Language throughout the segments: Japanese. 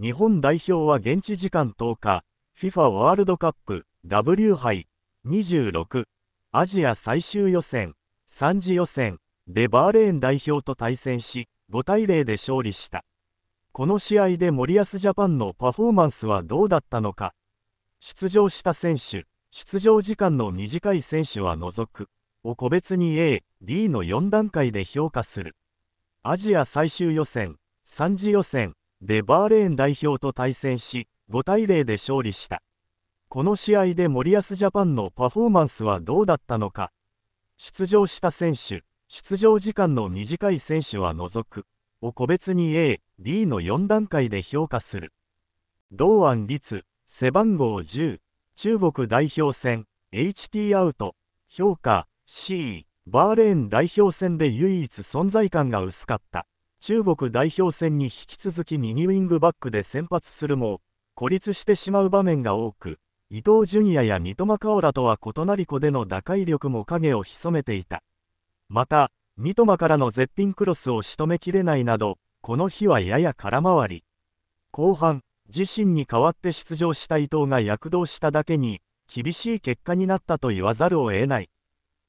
日本代表は現地時間10日、FIFA ワールドカップ W 杯26アジア最終予選3次予選でバーレーン代表と対戦し5対0で勝利したこの試合で森保ジャパンのパフォーマンスはどうだったのか出場した選手出場時間の短い選手は除くを個別に A、D の4段階で評価するアジア最終予選3次予選でバーレーン代表と対戦し、5対0で勝利した。この試合で森保ジャパンのパフォーマンスはどうだったのか。出場した選手、出場時間の短い選手は除く、を個別に A、D の4段階で評価する。同案率、背番号10、中国代表戦、HT アウト、評価、C、バーレーン代表戦で唯一存在感が薄かった。中国代表戦に引き続き右ウィングバックで先発するも、孤立してしまう場面が多く、伊東純也や三笘薫らとは異なり子での打開力も影を潜めていた。また、三笘からの絶品クロスを仕留めきれないなど、この日はやや空回り。後半、自身に代わって出場した伊藤が躍動しただけに、厳しい結果になったと言わざるを得ない。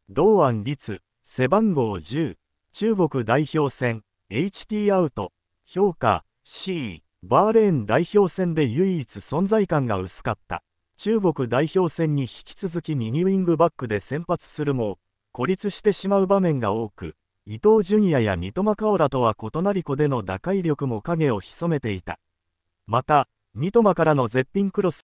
同案率、背番号10、中国代表戦。HT アウト、評価 C、バーレーン代表戦で唯一存在感が薄かった。中国代表戦に引き続き右ウィングバックで先発するも、孤立してしまう場面が多く、伊東純也や三笘薫とは異なり子での打開力も影を潜めていた。また、三笘からの絶品クロス